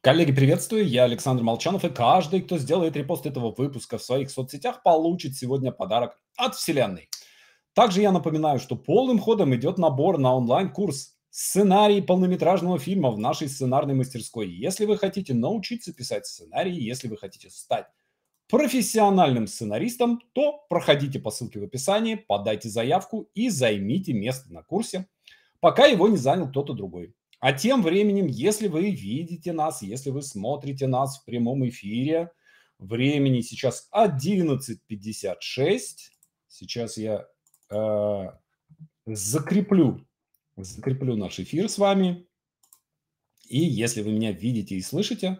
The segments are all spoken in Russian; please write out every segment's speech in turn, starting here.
Коллеги, приветствую, я Александр Молчанов, и каждый, кто сделает репост этого выпуска в своих соцсетях, получит сегодня подарок от Вселенной. Также я напоминаю, что полным ходом идет набор на онлайн-курс «Сценарий полнометражного фильма» в нашей сценарной мастерской. Если вы хотите научиться писать сценарии, если вы хотите стать профессиональным сценаристом, то проходите по ссылке в описании, подайте заявку и займите место на курсе, пока его не занял кто-то другой. А тем временем, если вы видите нас, если вы смотрите нас в прямом эфире, времени сейчас 11.56. Сейчас я э, закреплю, закреплю наш эфир с вами. И если вы меня видите и слышите,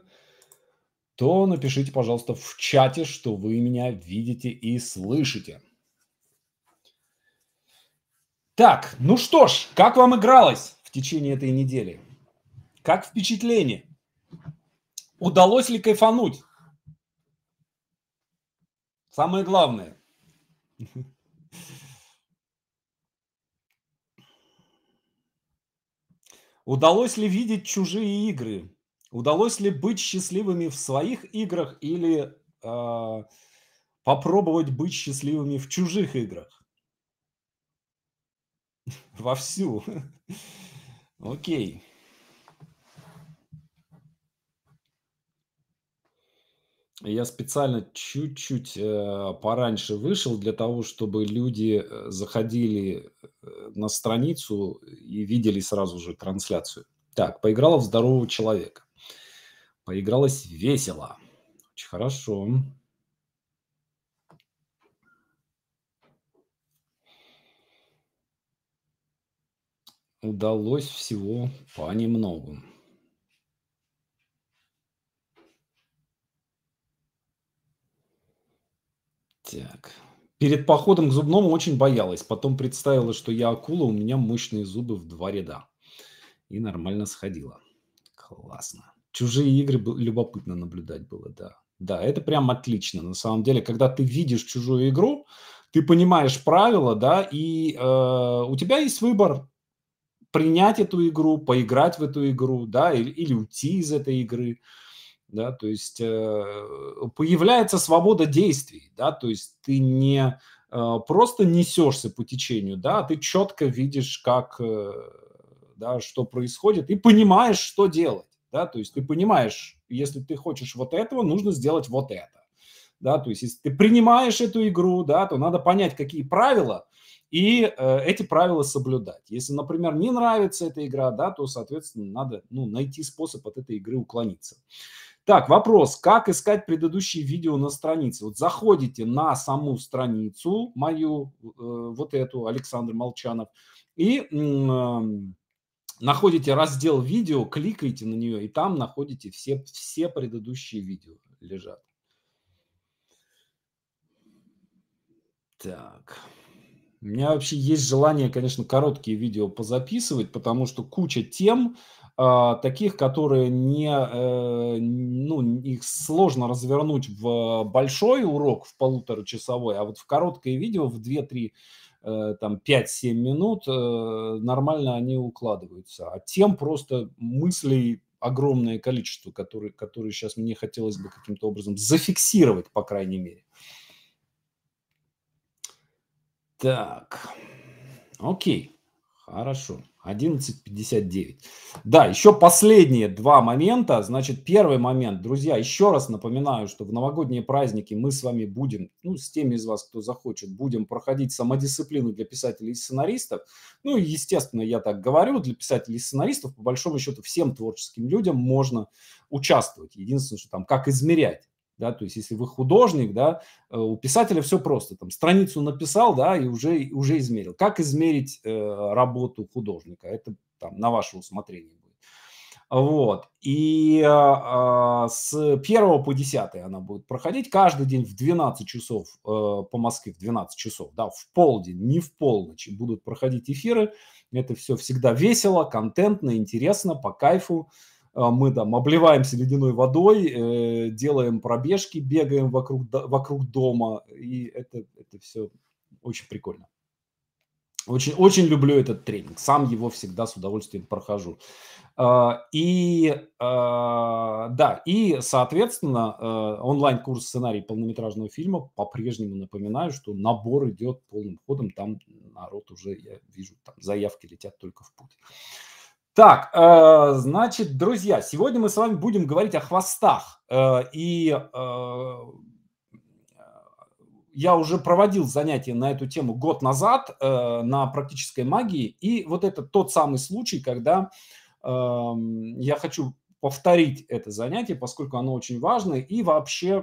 то напишите, пожалуйста, в чате, что вы меня видите и слышите. Так, ну что ж, как вам игралось? в течение этой недели. Как впечатление? Удалось ли кайфануть? Самое главное. Удалось ли видеть чужие игры? Удалось ли быть счастливыми в своих играх или э, попробовать быть счастливыми в чужих играх? Вовсю. Окей. Я специально чуть-чуть э, пораньше вышел для того, чтобы люди э, заходили э, на страницу и видели сразу же трансляцию. Так, поиграла в здорового человека. Поигралась весело. Очень хорошо. удалось всего понемногу. Так. Перед походом к зубному очень боялась. Потом представила, что я акула, у меня мощные зубы в два ряда. И нормально сходила. Классно. Чужие игры любопытно наблюдать было, да. Да, это прям отлично. На самом деле, когда ты видишь чужую игру, ты понимаешь правила, да, и э, у тебя есть выбор принять эту игру, поиграть в эту игру, да, или, или уйти из этой игры, да, то есть э, появляется свобода действий, да, то есть ты не э, просто несешься по течению, да, а ты четко видишь, как, э, да, что происходит, и понимаешь, что делать, да, то есть ты понимаешь, если ты хочешь вот этого, нужно сделать вот это, да, то есть если ты принимаешь эту игру, да, то надо понять, какие правила, и э, эти правила соблюдать. Если, например, не нравится эта игра, да, то, соответственно, надо ну, найти способ от этой игры уклониться. Так, вопрос, как искать предыдущие видео на странице? Вот заходите на саму страницу мою, э, вот эту, Александр Молчанов, и э, находите раздел видео, кликайте на нее, и там находите все, все предыдущие видео лежат. Так. У меня вообще есть желание, конечно, короткие видео позаписывать, потому что куча тем, а, таких, которые не, э, ну, их сложно развернуть в большой урок, в полуторачасовой, а вот в короткое видео, в 2-3 э, там 5-7 минут э, нормально они укладываются. А тем просто мыслей огромное количество, которые, которые сейчас мне хотелось бы каким-то образом зафиксировать, по крайней мере. Так, окей, хорошо. 11.59. Да, еще последние два момента. Значит, первый момент, друзья, еще раз напоминаю, что в новогодние праздники мы с вами будем, ну, с теми из вас, кто захочет, будем проходить самодисциплину для писателей и сценаристов. Ну, естественно, я так говорю, для писателей и сценаристов, по большому счету, всем творческим людям можно участвовать. Единственное, что там, как измерять да, то есть если вы художник, да, э, у писателя все просто, там страницу написал, да, и уже, уже измерил. Как измерить э, работу художника? Это там на ваше усмотрение будет. Вот, и э, с 1 по 10 она будет проходить каждый день в 12 часов э, по Москве, в 12 часов, да, в полдень, не в полночь будут проходить эфиры. Это все всегда весело, контентно, интересно, по кайфу. Э, Э, мы там обливаемся ледяной водой, э, делаем пробежки, бегаем вокруг, вокруг дома, и это, это все очень прикольно. Очень, очень люблю этот тренинг, сам его всегда с удовольствием прохожу. Э, и да, и, соответственно, онлайн-курс сценарий полнометражного фильма, по-прежнему напоминаю, что набор идет полным ходом, там народ уже, я вижу, там заявки летят только в путь. Так, э, значит, друзья, сегодня мы с вами будем говорить о хвостах. Э, и э, я уже проводил занятие на эту тему год назад на практической магии. И вот это тот самый случай, когда эм, я хочу повторить это занятие, поскольку оно очень важно. И вообще,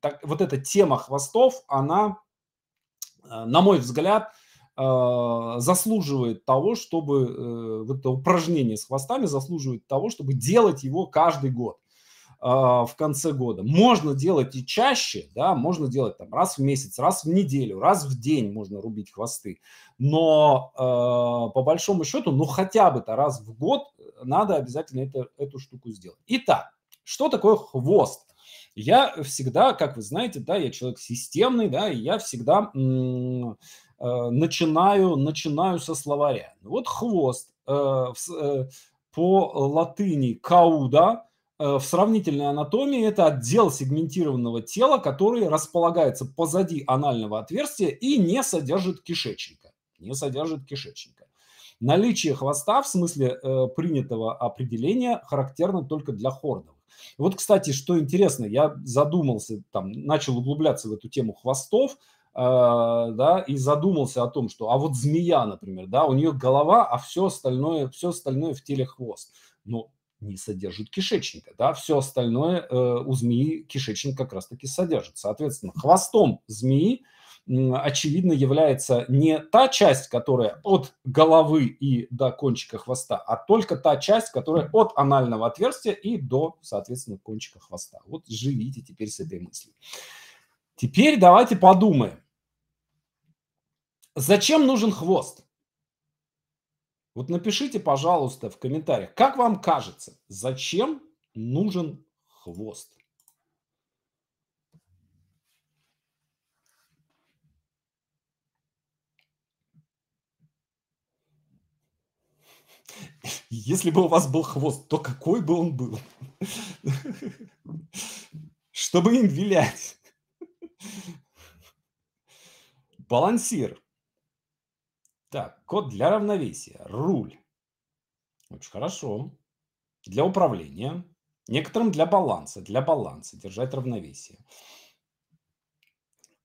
так, вот эта тема хвостов, она, на мой взгляд, а, заслуживает того, чтобы э, вот это упражнение с хвостами заслуживает того, чтобы делать его каждый год а, в конце года. Можно делать и чаще, да, можно делать там раз в месяц, раз в неделю, раз в день можно рубить хвосты, но а, по большому счету, ну хотя бы-то раз в год э, надо обязательно это, эту штуку сделать. Итак, что такое хвост? Я всегда, как вы знаете, да, я человек системный, да, и я всегда Э, начинаю, начинаю со словаря. Вот хвост э, э, по латыни кауда в сравнительной анатомии это отдел сегментированного тела, который располагается позади анального отверстия и не содержит кишечника. Не содержит кишечника. Наличие хвоста в смысле э, принятого определения характерно только для хордовых. Вот, кстати, что интересно, я задумался, там, начал углубляться в эту тему хвостов, Э, да, и задумался о том, что, а вот змея, например, да, у нее голова, а все остальное, все остальное в теле хвост. Но не содержит кишечника, да, все остальное э, у змеи кишечник как раз-таки содержит. Соответственно, хвостом змеи, очевидно, является не та часть, которая от головы и до кончика хвоста, а только та часть, которая от анального отверстия и до, соответственно, кончика хвоста. Вот живите теперь с этой мыслью. Теперь давайте подумаем. Зачем нужен хвост? Вот напишите, пожалуйста, в комментариях, как вам кажется, зачем нужен хвост? Если бы у вас был хвост, то какой бы он был? Чтобы им вилять. Балансир. Так, код для равновесия. Руль. Очень хорошо. Для управления. Некоторым для баланса. Для баланса. Держать равновесие.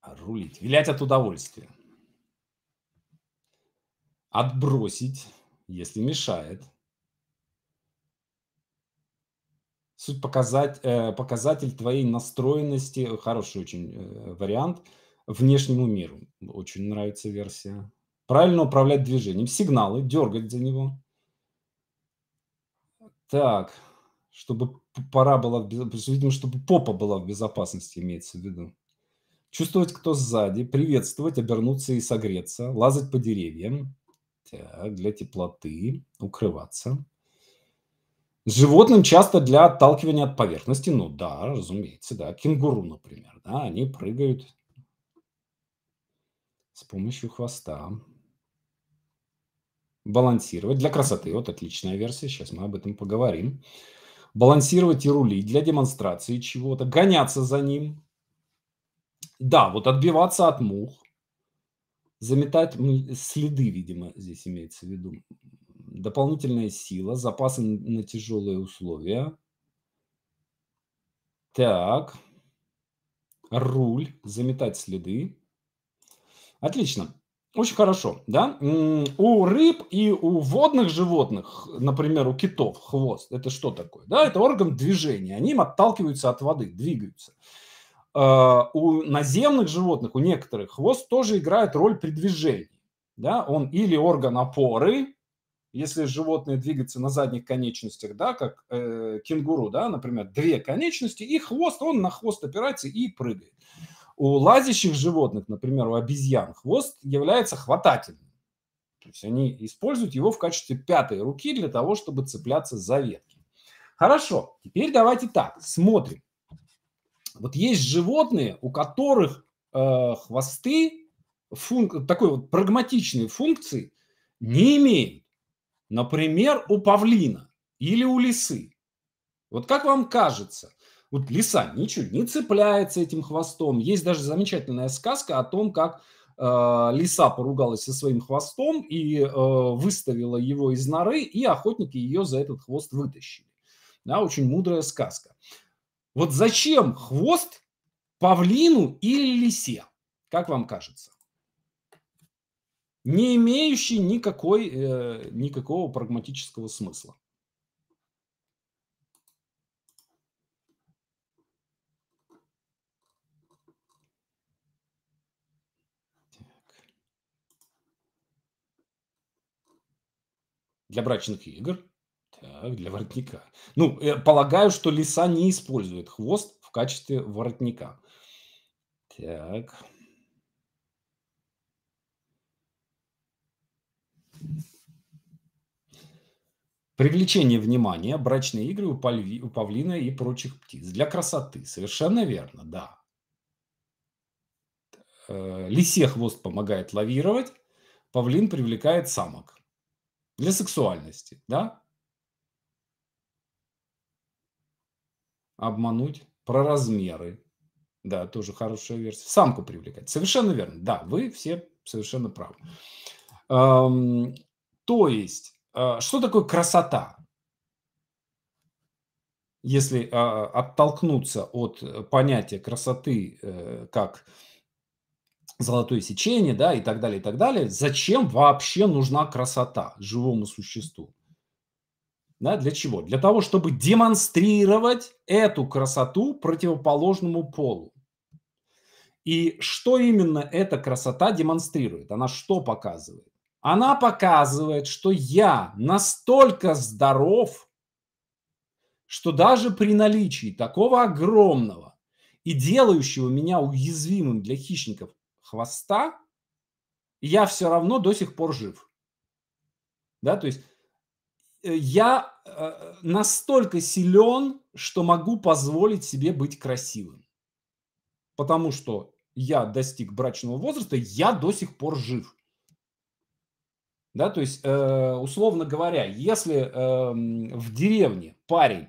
Рулить. Вилять от удовольствия. Отбросить, если мешает. суть показать, э, показатель твоей настроенности, э, хороший очень э, вариант, внешнему миру. Очень нравится версия. Правильно управлять движением, сигналы, дергать за него. Так, чтобы пора была, видимо, чтобы попа была в безопасности, имеется в виду. Чувствовать, кто сзади, приветствовать, обернуться и согреться, лазать по деревьям, так, для теплоты, укрываться. Животным часто для отталкивания от поверхности, ну да, разумеется, да. Кенгуру, например, да, они прыгают с помощью хвоста. Балансировать для красоты, вот отличная версия, сейчас мы об этом поговорим. Балансировать и рулить для демонстрации чего-то, гоняться за ним. Да, вот отбиваться от мух, заметать следы, видимо, здесь имеется в виду дополнительная сила, запасы на тяжелые условия. Так, руль, заметать следы. Отлично. Очень хорошо, да? У рыб и у водных животных, например, у китов хвост, это что такое? Да, это орган движения, они им отталкиваются от воды, двигаются. А, у наземных животных, у некоторых, хвост тоже играет роль при движении. Да? Он или орган опоры, если животное двигается на задних конечностях, да, как э, кенгуру, да, например, две конечности и хвост, он на хвост опирается и прыгает. У лазящих животных, например, у обезьян, хвост является хватательным. То есть они используют его в качестве пятой руки для того, чтобы цепляться за ветки. Хорошо, теперь давайте так, смотрим. Вот есть животные, у которых э, хвосты функ... такой вот прагматичной функции не имеют. Например, у павлина или у лисы. Вот как вам кажется, вот лиса ничуть не цепляется этим хвостом. Есть даже замечательная сказка о том, как э, лиса поругалась со своим хвостом и э, выставила его из норы, и охотники ее за этот хвост вытащили. Да, очень мудрая сказка. Вот зачем хвост павлину или лисе? Как вам кажется? не имеющий никакой, э, никакого прагматического смысла. для брачных игр, так, для воротника. Ну, э, полагаю, что лиса не использует хвост в качестве воротника. Так. Привлечение внимания, брачные игры у, пальви, у павлина и прочих птиц. Для красоты. Совершенно верно, да. Э, лисе хвост помогает лавировать, павлин привлекает самок. Для сексуальности, да? Обмануть. Про размеры. Да, тоже хорошая версия. Самку привлекать. Совершенно верно. Да, вы все совершенно правы. То есть а, что такое красота? Если а, оттолкнуться от э, понятия красоты э, как золотое сечение, да, и так далее, и так далее, зачем вообще нужна красота живому существу? Да, для чего? Для того, чтобы демонстрировать эту красоту противоположному полу. И что именно эта красота демонстрирует? Она что показывает? она показывает, что я настолько здоров, что даже при наличии такого огромного и делающего меня уязвимым для хищников хвоста, я все равно до сих пор жив. Да, то есть э, я э, настолько силен, что могу позволить себе быть красивым. Потому что я достиг брачного возраста, я до сих пор жив. Да, то есть, э, условно говоря, если э, в деревне парень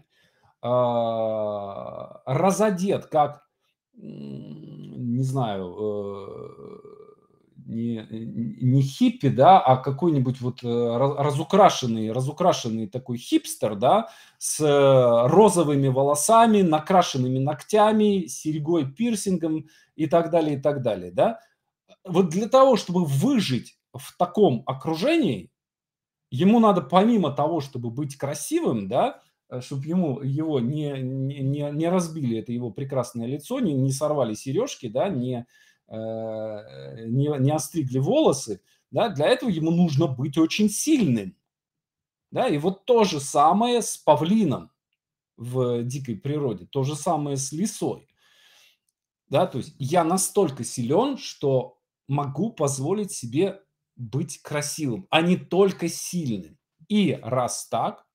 э, разодет как, не знаю, э, не, не хиппи, да, а какой-нибудь вот э, разукрашенный, разукрашенный такой хипстер, да, с э, розовыми волосами, накрашенными ногтями, серьгой, пирсингом и так далее, и так далее, да. Вот для того, чтобы выжить в таком окружении, ему надо помимо того, чтобы быть красивым, да, э, чтобы ему его не, не, не разбили, это его прекрасное лицо, не, не сорвали сережки, да, не, э, не, не остригли волосы, да, для этого ему нужно быть очень сильным. Да, и вот то же самое с павлином в дикой природе, то же самое с лисой. Да, то есть я настолько силен, что могу позволить себе быть красивым, а не только сильным. И раз так,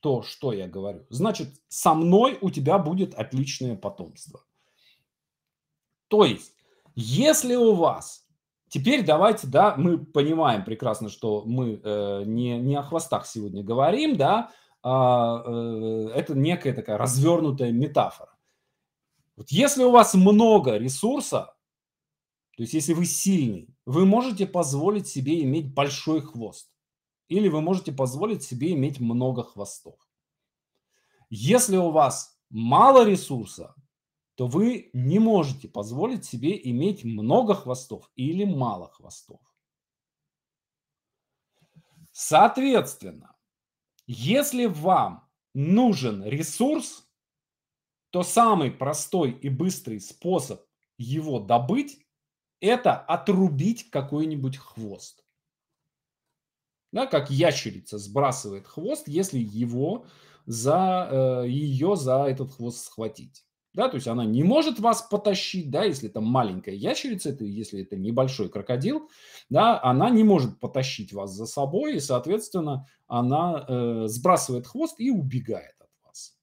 то что я говорю? Значит, со мной у тебя будет отличное потомство. То есть, если у вас Теперь давайте, да, мы понимаем прекрасно, что мы э, не, не о хвостах сегодня говорим, да, а, э, это некая такая развернутая метафора. Вот если у вас много ресурса, то есть если вы сильный, вы можете позволить себе иметь большой хвост. Или вы можете позволить себе иметь много хвостов. Если у вас мало ресурса, то вы не можете позволить себе иметь много хвостов или мало хвостов. Соответственно, если вам нужен ресурс, то самый простой и быстрый способ его добыть это отрубить какой-нибудь хвост. Да, как ящерица сбрасывает хвост, если его за, э, ее за этот хвост схватить. Да, то есть она не может вас потащить, да, если это маленькая ящерица, это, если это небольшой крокодил, да, она не может потащить вас за собой, и, соответственно, она э, сбрасывает хвост и убегает от вас.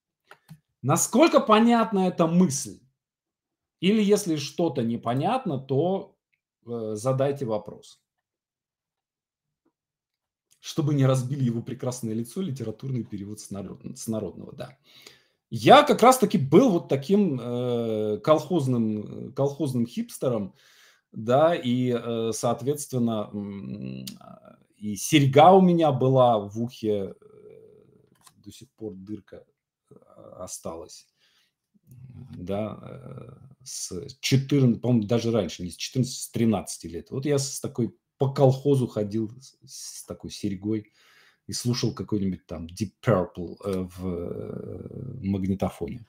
Насколько понятна эта мысль? Или если что-то непонятно, то э, задайте вопрос. Чтобы не разбили его прекрасное лицо, литературный перевод с, народ, с народного, да. Я как раз-таки был вот таким э, колхозным, э, колхозным хипстером, да, и, э, соответственно, э, и серьга у меня была в ухе, э, до сих пор дырка э, осталась, да, с 14, по-моему, даже раньше, не с 14, с 13 лет. Вот я с такой по колхозу ходил с такой серьгой и слушал какой-нибудь там Deep Purple э, в э, магнитофоне.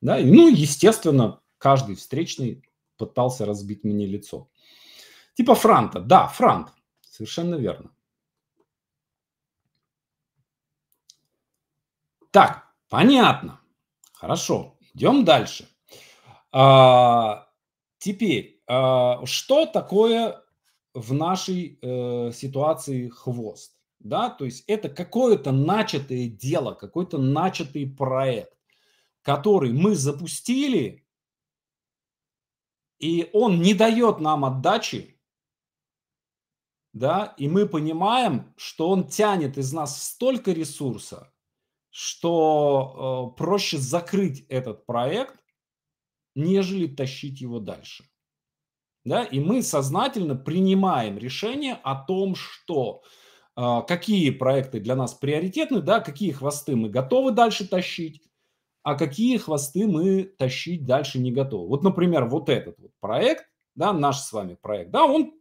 Да, ну, естественно, каждый встречный пытался разбить мне лицо. Типа франта. Да, франт. Совершенно верно. Так, понятно. Хорошо, идем дальше. А, теперь, а, что такое в нашей э, ситуации хвост? Да, то есть это какое-то начатое дело, какой-то начатый проект, который мы запустили, и он не дает нам отдачи, да, и мы понимаем, что он тянет из нас столько ресурса, что э, проще закрыть этот проект, нежели тащить его дальше. Да? И мы сознательно принимаем решение о том, что а, какие проекты для нас приоритетны, да, какие хвосты мы готовы дальше тащить, а какие хвосты мы тащить дальше не готовы. Вот, например, вот этот вот проект, да, наш с вами проект, да, он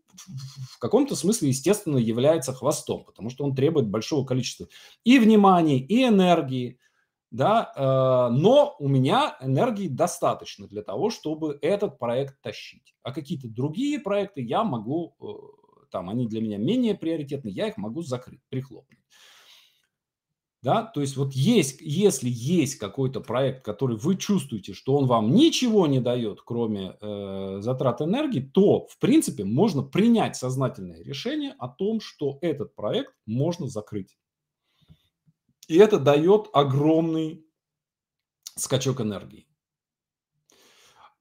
в каком-то смысле, естественно, является хвостом, потому что он требует большого количества и внимания, и энергии, да, э, но у меня энергии достаточно для того, чтобы этот проект тащить. А какие-то другие проекты я могу, э, там, они для меня менее приоритетны, я их могу закрыть, прихлопнуть. Да, то есть вот есть, если есть какой-то проект, который вы чувствуете, что он вам ничего не дает, кроме э, затрат энергии, то, в принципе, можно принять сознательное решение о том, что этот проект можно закрыть. И это дает огромный скачок энергии.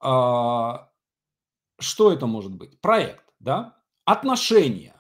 А, что это может быть? Проект, да? Отношения.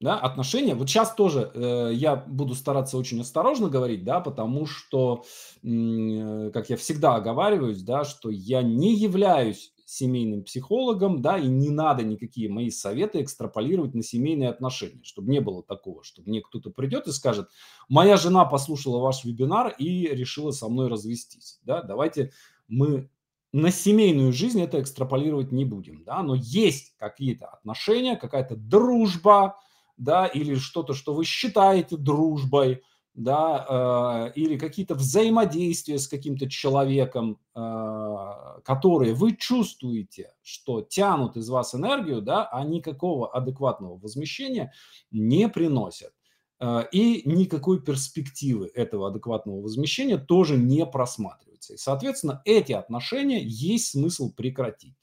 Да, отношения. Вот сейчас тоже э, я буду стараться очень осторожно говорить, да, потому что, э, как я всегда оговариваюсь, да, что я не являюсь семейным психологом, да, и не надо никакие мои советы экстраполировать на семейные отношения, чтобы не было такого, что мне кто-то придет и скажет, моя жена послушала ваш вебинар и решила со мной развестись, да, давайте мы на семейную жизнь это экстраполировать не будем, да, но есть какие-то отношения, какая-то дружба, да, или что-то, что вы считаете дружбой – да, э, или какие-то взаимодействия с каким-то человеком, э, которые вы чувствуете, что тянут из вас энергию, да, а никакого адекватного возмещения не приносят. Э, и никакой перспективы этого адекватного возмещения тоже не просматривается. И, соответственно, эти отношения есть смысл прекратить.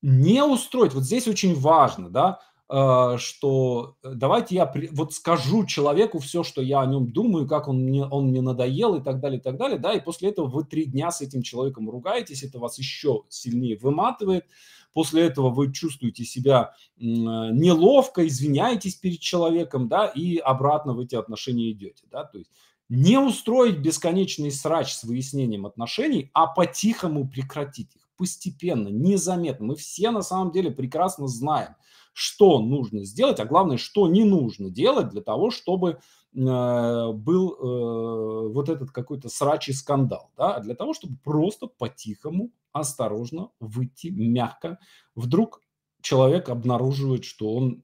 Не устроить, вот здесь очень важно, да, а, что э, давайте я при... вот скажу человеку все, что я о нем думаю, как он мне, он мне надоел и так далее, и так далее, да, и после этого вы три дня с этим человеком ругаетесь, это вас еще сильнее выматывает, после этого вы чувствуете себя а, неловко, извиняетесь перед человеком, да, и обратно в эти отношения идете, да, то есть не устроить бесконечный срач с выяснением отношений, а по-тихому прекратить их постепенно, незаметно. Мы все на самом деле прекрасно знаем – что нужно сделать, а главное, что не нужно делать для того, чтобы э, был э, вот этот какой-то срач скандал, да, а для того, чтобы просто по-тихому, осторожно выйти, мягко. Вдруг человек обнаруживает, что он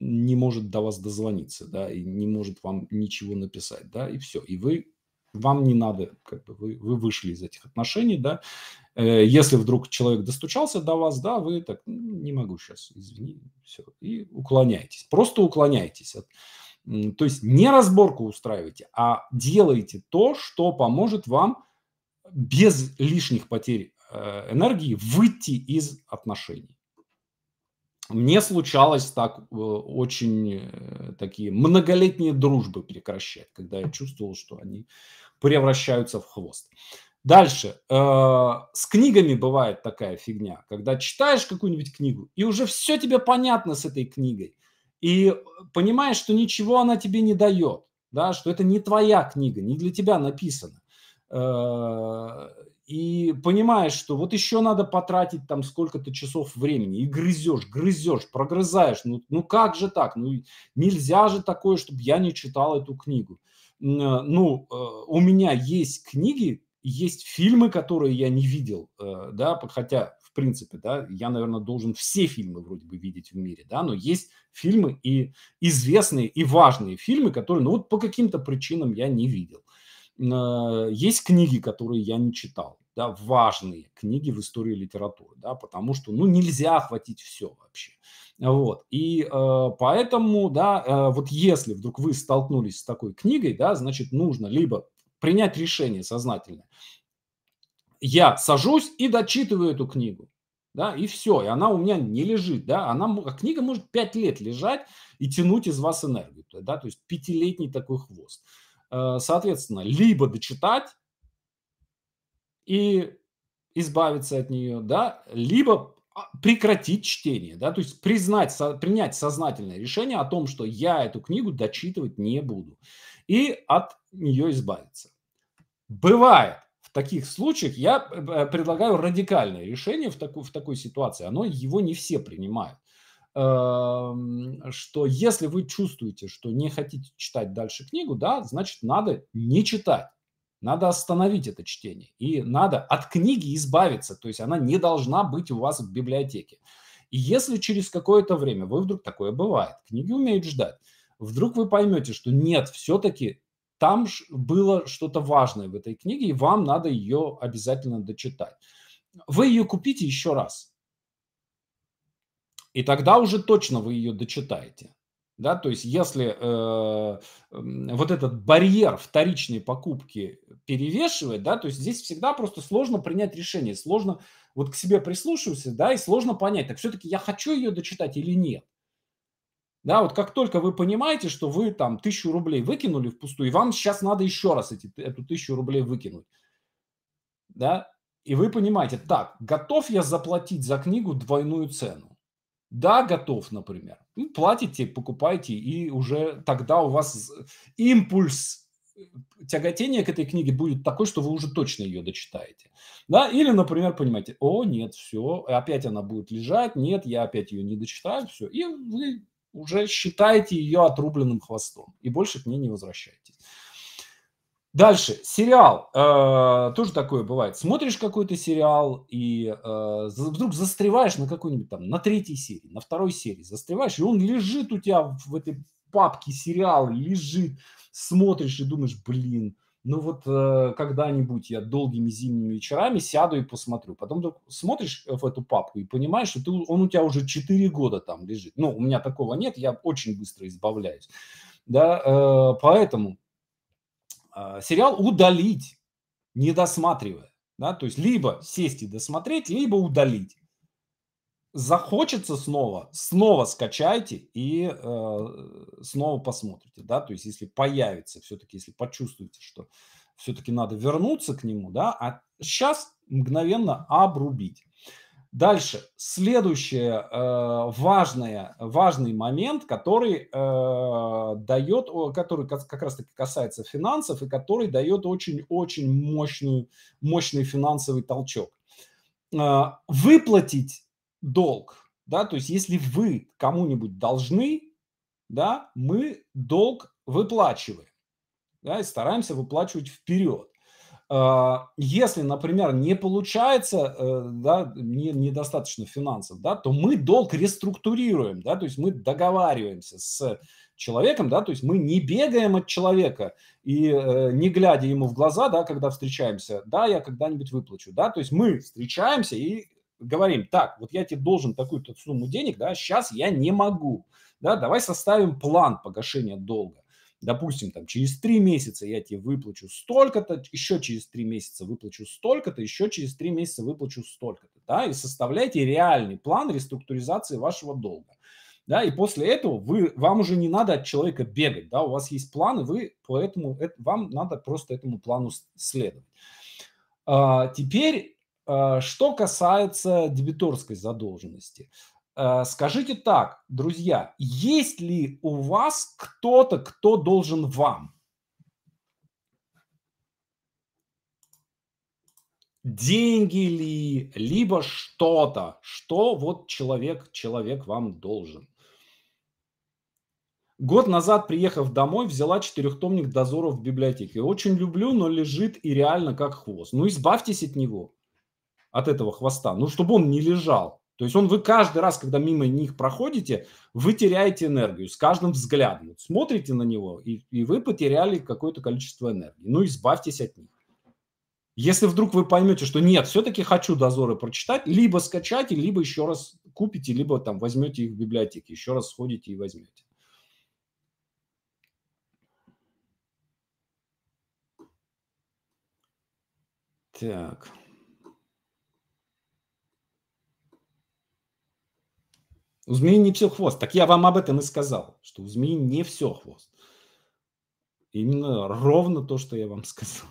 не может до вас дозвониться, да, и не может вам ничего написать, да, и все. И вы вам не надо, как бы вы, вы вышли из этих отношений, да. Э, если вдруг человек достучался до вас, да, вы так, не могу сейчас, извини, все, и уклоняйтесь, Просто уклоняйтесь, от, то есть не разборку устраивайте, а делайте то, что поможет вам без лишних потерь э, энергии выйти из отношений. Мне случалось так э, очень такие многолетние дружбы прекращать, когда я чувствовал, что они превращаются в хвост. Дальше. Э, с книгами бывает такая фигня, когда читаешь какую-нибудь книгу, и уже все тебе понятно с этой книгой, и понимаешь, что ничего она тебе не дает, да, что это не твоя книга, не для тебя написана. Э, и понимаешь, что вот еще надо потратить там сколько-то часов времени, и грызешь, грызешь, прогрызаешь. Ну, ну как же так? Ну нельзя же такое, чтобы я не читал эту книгу. Э, ну, э, у меня есть книги, есть фильмы, которые я не видел, э, да, хотя, в принципе, да, я, наверное, должен все фильмы вроде бы видеть в мире, да, но есть фильмы и известные, и важные фильмы, которые, ну, вот по каким-то причинам я не видел. Есть книги, которые я не читал да, важные книги в истории литературы, да, потому что, ну, нельзя охватить все вообще. Вот. И э, поэтому, да, э, вот если вдруг вы столкнулись с такой книгой, да, значит, нужно либо принять решение сознательное. Я сажусь и дочитываю эту книгу, да, и все, и она у меня не лежит, да, она, а книга может 5 лет лежать и тянуть из вас энергию, да, то есть пятилетний такой хвост. Э, соответственно, либо дочитать, и избавиться от нее, да, либо а, прекратить чтение, да, то есть признать, со, принять сознательное решение о том, что я эту книгу дочитывать не буду, и от нее избавиться. Бывает в таких случаях, я э, э, предлагаю радикальное решение в, таку, в такой ситуации, оно его не все принимают, эм, что если вы чувствуете, что не хотите читать дальше книгу, да, значит надо не читать. Надо остановить это чтение. И надо от книги избавиться. То есть она не должна быть у вас в библиотеке. И если через какое-то время, вы вдруг такое бывает, книги умеют ждать, вдруг вы поймете, что нет, все-таки там было что-то важное в этой книге, и вам надо ее обязательно дочитать. Вы ее купите еще раз. И тогда уже точно вы ее дочитаете. Да, то есть если э, вот этот барьер вторичной покупки перевешивает, да, то есть здесь всегда просто сложно принять решение, сложно вот к себе прислушиваться, да, и сложно понять, так все-таки я хочу ее дочитать или нет. Да, вот как только вы понимаете, что вы там тысячу рублей выкинули впустую, и вам сейчас надо еще раз эти, эту тысячу рублей выкинуть, да, и вы понимаете, так, готов я заплатить за книгу двойную цену? Да, готов, например платите, покупайте, и уже тогда у вас импульс э, тяготение к этой книге будет такой, что вы уже точно ее дочитаете. Да? Или, например, понимаете, о, нет, все, опять она будет лежать, нет, я опять ее не дочитаю, все. И вы уже считаете ее отрубленным хвостом и больше к ней не возвращаетесь. Дальше, сериал. Э, тоже такое бывает. Смотришь какой-то сериал и э, вдруг застреваешь на какой-нибудь там, на третьей серии, на второй серии застреваешь, и он лежит у тебя в этой папке сериал, лежит, смотришь и думаешь, блин, ну вот э, когда-нибудь я долгими зимними вечерами сяду и посмотрю. Потом смотришь э, в эту папку и понимаешь, что ты, он у тебя уже 4 года там лежит. Ну, у меня такого нет, я очень быстро избавляюсь. Да, э, поэтому а, сериал удалить, не досматривая. Да? То есть либо сесть и досмотреть, либо удалить. Захочется снова, снова скачайте и э, снова посмотрите. Да? То есть если появится, все-таки если почувствуете, что все-таки надо вернуться к нему, да, а сейчас мгновенно обрубить. Дальше, следующий э, важное, важный момент, который э, дает, который как, как раз таки касается финансов и который дает очень-очень мощную, мощный финансовый толчок. Э, выплатить долг, да, то есть если вы кому-нибудь должны, да, мы долг выплачиваем, да, и стараемся выплачивать вперед. А, если, например, не получается, э, да, не, недостаточно финансов, да, то мы долг реструктурируем, да, то есть мы договариваемся с человеком, да, то есть мы не бегаем от человека и э, не глядя ему в глаза, да, когда встречаемся, да, я когда-нибудь выплачу, да, то есть мы встречаемся и говорим, так, вот я тебе должен такую-то сумму денег, да, сейчас я не могу, да, давай составим план погашения долга допустим, там через три месяца я тебе выплачу столько-то, еще через три месяца выплачу столько-то, еще через три месяца выплачу столько-то, да, и составляйте реальный план реструктуризации вашего долга. Да, и после этого вы, вам уже не надо от человека бегать, да, у вас есть планы, вы поэтому это, вам надо просто этому плану следовать. А, теперь, а, что касается дебиторской задолженности. А, Э, скажите так, друзья, есть ли у вас кто-то, кто должен вам? Деньги ли, либо что-то, что вот человек, человек вам должен. Год назад, приехав домой, взяла четырехтомник дозоров в библиотеке. Очень люблю, но лежит и реально как хвост. Ну, избавьтесь от него, от этого хвоста. Ну, чтобы он не лежал. То есть он, вы каждый раз, когда мимо них проходите, вы теряете энергию с каждым взглядом. смотрите на него, и, и вы потеряли какое-то количество энергии. Ну, избавьтесь от них. Если вдруг вы поймете, что нет, все-таки хочу дозоры прочитать, либо скачайте, либо еще раз купите, либо там возьмете их в библиотеке, еще раз сходите и возьмете. Так. У змеи не все хвост. Так я вам об этом и сказал, что у змеи не все хвост. Именно ровно то, что я вам сказал.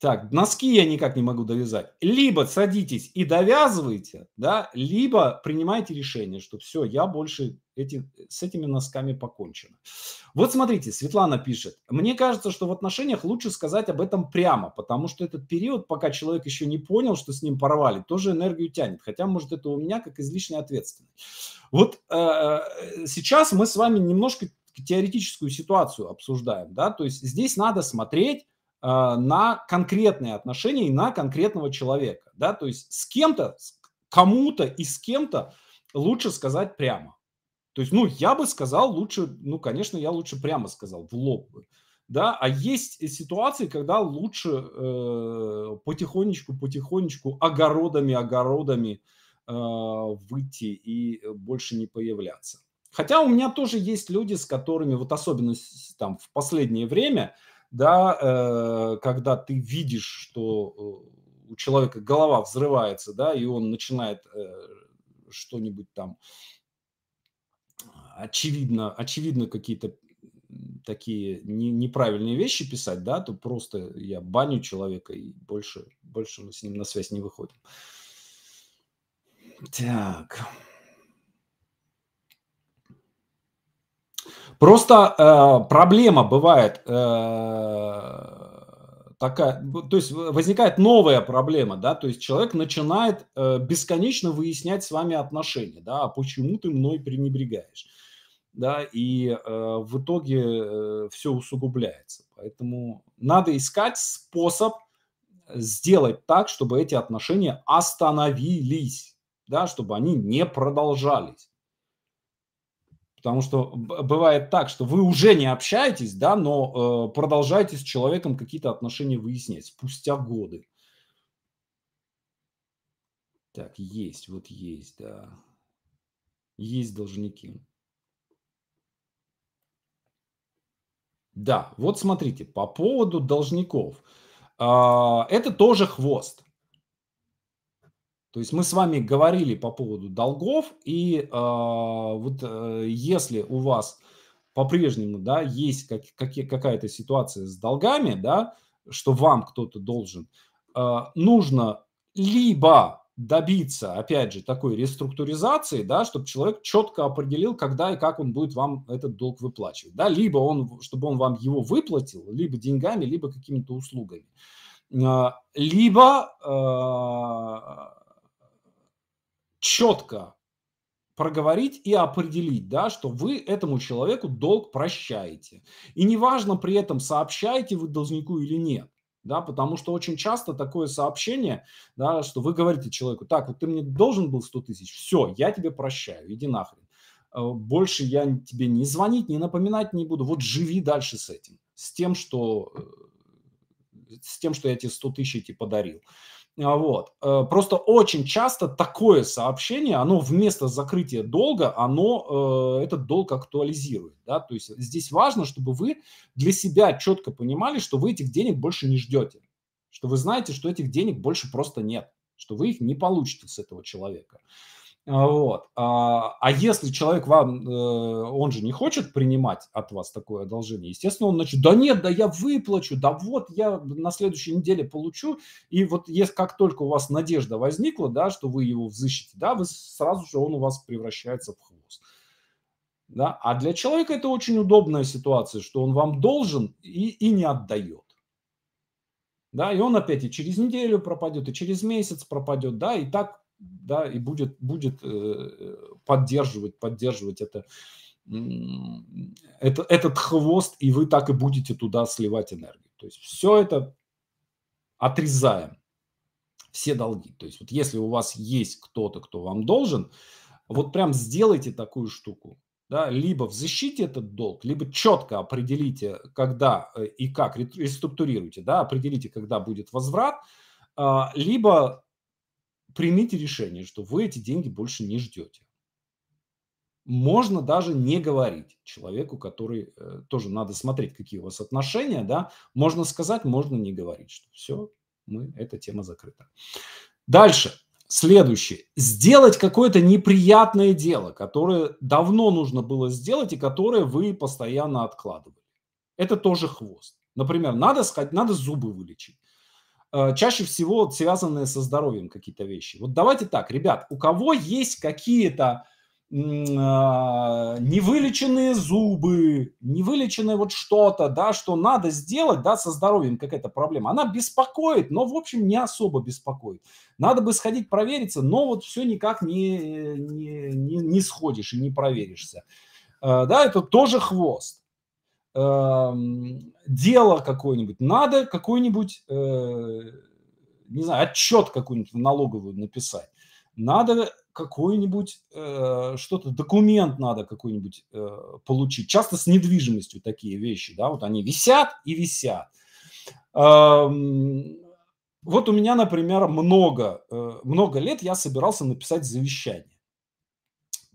Так, носки я никак не могу довязать. Либо садитесь и довязываете, да, либо принимайте решение, что все, я больше эти, с этими носками покончено. Вот смотрите, Светлана пишет. Мне кажется, что в отношениях лучше сказать об этом прямо, потому что этот период, пока человек еще не понял, что с ним порвали, тоже энергию тянет. Хотя, может, это у меня как излишняя ответственность. Вот э, э, сейчас мы с вами немножко теоретическую ситуацию обсуждаем, да, то есть здесь надо смотреть а, на конкретные отношения и на конкретного человека. Да? То есть с кем-то, кому-то и с кем-то лучше сказать прямо. То есть, ну, я бы сказал лучше, ну, конечно, я лучше прямо сказал, в лоб бы. Да, а есть э, ситуации, когда лучше э, потихонечку, потихонечку, огородами, огородами э, выйти и э, больше не появляться. Хотя у меня тоже есть люди, с которыми, вот особенно там в последнее время, э, да, э, когда ты видишь, что э, у человека голова взрывается, да, и он начинает э, что-нибудь там очевидно, очевидно какие-то такие не, неправильные вещи писать, да, то просто я баню человека и больше, больше мы с ним на связь не выходим. Так. Просто э, проблема бывает э, такая, то есть возникает новая проблема, да, то есть человек начинает э, бесконечно выяснять с вами отношения, да, «А почему ты мной пренебрегаешь, да, и э, в итоге э, все усугубляется. Поэтому надо искать способ сделать так, чтобы эти отношения остановились, да, чтобы они не продолжались. Потому что бывает так, что вы уже не общаетесь, да, но э, продолжаете с человеком какие-то отношения выяснять спустя годы. Так, есть, вот есть, да. Есть должники. Да, вот смотрите, по поводу должников. А, это тоже хвост. То есть мы с вами говорили по поводу долгов, и э, вот э, если у вас по-прежнему, да, есть как, как, какая-то ситуация с долгами, да, что вам кто-то должен, э, нужно либо добиться, опять же, такой реструктуризации, да, чтобы человек четко определил, когда и как он будет вам этот долг выплачивать, да, либо он, чтобы он вам его выплатил, либо деньгами, либо какими-то услугами, а, либо четко проговорить и определить, да, что вы этому человеку долг прощаете. И неважно при этом, сообщаете вы должнику или нет. Да, потому что очень часто такое сообщение, да, что вы говорите человеку, так, вот ты мне должен был 100 тысяч, все, я тебе прощаю, иди нахрен. Э, больше я тебе не звонить, не напоминать не буду, вот живи дальше с этим, с тем, что, э, с тем, что я тебе 100 тысяч эти подарил. А, вот. Э, просто очень часто такое сообщение, оно вместо закрытия долга, оно э, этот долг актуализирует. Да? То есть здесь важно, чтобы вы для себя четко понимали, что вы этих денег больше не ждете, что вы знаете, что этих денег больше просто нет, что вы их не получите с этого человека. А, вот. А, а если человек вам, э, он же не хочет принимать от вас такое одолжение, естественно, он начнет, да нет, да я выплачу, да вот я на следующей неделе получу. И вот если как только у вас надежда возникла, да, что вы его взыщете, да, вы сразу же он у вас превращается в хвост. Да? А для человека это очень удобная ситуация, что он вам должен и, и не отдает. Да, и он опять и через неделю пропадет, и через месяц пропадет, да, и так да, и будет, будет э, поддерживать, поддерживать это, это, этот хвост, и вы так и будете туда сливать энергию. То есть все это отрезаем, все долги. То есть вот если у вас есть кто-то, кто вам должен, вот прям сделайте такую штуку. Да, либо в защите этот долг, либо четко определите, когда э, и как реструктурируйте, да, определите, когда будет возврат, а, либо примите решение, что вы эти деньги больше не ждете. Можно даже не говорить человеку, который э, тоже надо смотреть, какие у вас отношения, да. Можно сказать, можно не говорить, что все, мы, эта тема закрыта. Дальше. Следующее. Сделать какое-то неприятное дело, которое давно нужно было сделать и которое вы постоянно откладывали. Это тоже хвост. Например, надо сказать, надо зубы вылечить. Э, чаще всего связанные со здоровьем какие-то вещи. Вот давайте так, ребят, у кого есть какие-то а, невылеченные зубы, невылеченное вот что-то, да, что надо сделать, да, со здоровьем какая-то проблема. Она беспокоит, но, в общем, не особо беспокоит. Надо бы сходить провериться, но вот все никак не, не, не, не сходишь и не проверишься. Э, да, это тоже хвост. Эм, дело какое-нибудь, надо какой-нибудь, э, не знаю, отчет какую-нибудь налоговую написать, надо какой-нибудь э, что-то, документ надо какой-нибудь э, получить. Часто с недвижимостью такие вещи, да, вот они висят и висят. Эм, вот у меня, например, много, э, много лет я собирался написать завещание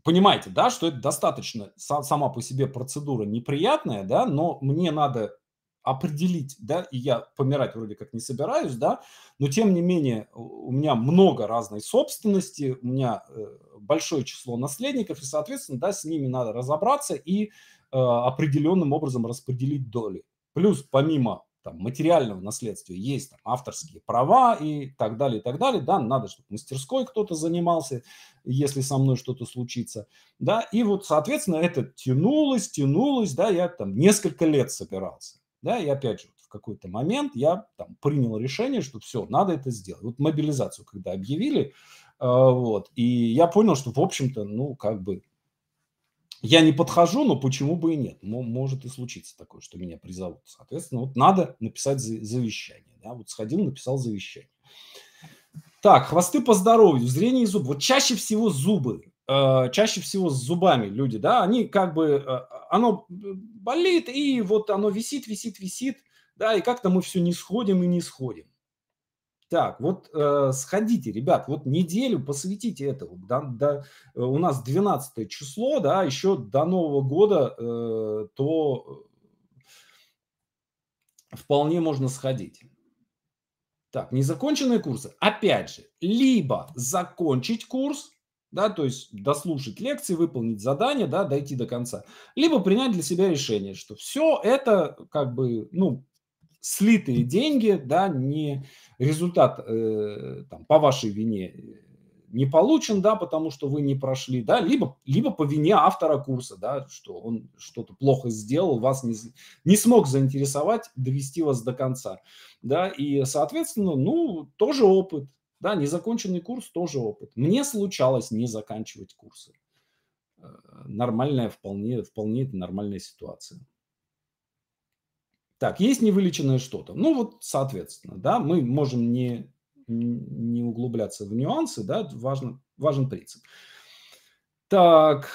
понимаете, да, что это достаточно сама по себе процедура неприятная, да, но мне надо определить, да, и я помирать вроде как не собираюсь, да, но тем не менее у меня много разной собственности, у меня э, большое число наследников, и, соответственно, да, с ними надо разобраться и э, определенным образом распределить доли. Плюс помимо там, материального наследства есть там, авторские права и так далее, и так далее. Да, надо, чтобы мастерской кто-то занимался, если со мной что-то случится. Да, и вот, соответственно, это тянулось, тянулось, да, я там несколько лет собирался. Да, и опять же, в какой-то момент я там принял решение, что все, надо это сделать. Вот мобилизацию, когда объявили, э, вот, и я понял, что, в общем-то, ну, как бы я не подхожу, но почему бы и нет? может и случиться такое, что меня призовут. Соответственно, вот надо написать завещание. Да? Вот сходил, написал завещание. Так, хвосты по здоровью, зрение и зубы. Вот чаще всего зубы э, чаще всего с зубами люди, да, они как бы, э, оно болит, и вот оно висит, висит, висит, да, и как-то мы все не сходим и не сходим. Так, вот э, сходите, ребят, вот неделю посвятите этому. Да, да, э, у нас 12 число, да, еще до Нового года, э, то э, вполне можно сходить. Так, незаконченные курсы. Опять же, либо закончить курс, да, то есть дослушать лекции, выполнить задание, да, дойти до конца, либо принять для себя решение, что все это как бы, ну, слитые деньги, да, не результат э, там, по вашей вине э, не получен, да, потому что вы не прошли, да, либо, либо по вине автора курса, да, что он что-то плохо сделал, вас не, не смог заинтересовать, довести вас до конца, да, и, соответственно, ну, тоже опыт, да, незаконченный курс тоже опыт. Мне случалось не заканчивать курсы. Э, нормальная, вполне, вполне нормальная ситуация. Так, есть невылеченное что-то. Ну вот, соответственно, да, мы можем не, не углубляться в нюансы, да, важен важен принцип. Так,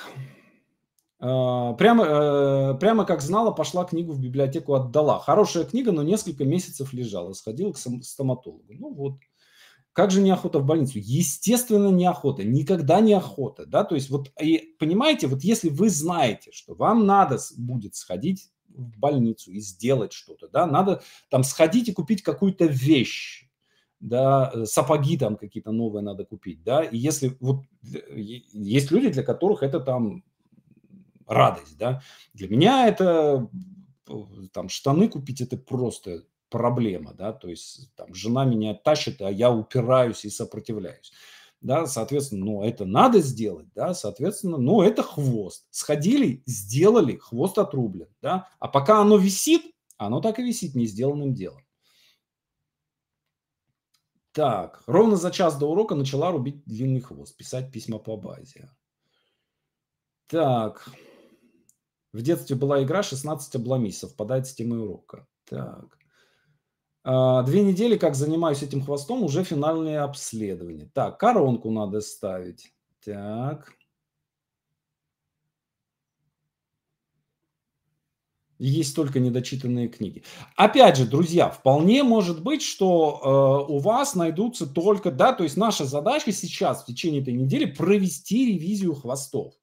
э, Прямо, э, прямо как знала, пошла книгу в библиотеку отдала. Хорошая книга, но несколько месяцев лежала. Сходила к стоматологу. Ну вот. Как же неохота в больницу? Естественно, неохота. Никогда неохота. Да? То есть вот, и, понимаете, вот если вы знаете, что вам надо будет сходить в больницу и сделать что-то, да, надо там сходить и купить какую-то вещь, да, э, сапоги там какие-то новые надо купить, да, и если вот есть люди, для которых это там радость, да, для меня это э, там штаны купить это просто проблема, да, то есть там жена меня тащит, а я упираюсь и сопротивляюсь да, соответственно, ну, это надо сделать, да, соответственно, ну, это хвост. Сходили, сделали, хвост отрублен, да, а пока оно висит, оно так и висит не сделанным делом. Так, ровно за час до урока начала рубить длинный хвост, писать письма по базе. Так, в детстве была игра 16 обломись, совпадает с темой урока. Так. А, две недели, как занимаюсь этим хвостом, уже финальные обследования. Так, коронку надо ставить. Так. Есть только недочитанные книги. Опять же, друзья, вполне может быть, что э, у вас найдутся только, да, то есть наша задача сейчас в течение этой недели провести ревизию хвостов.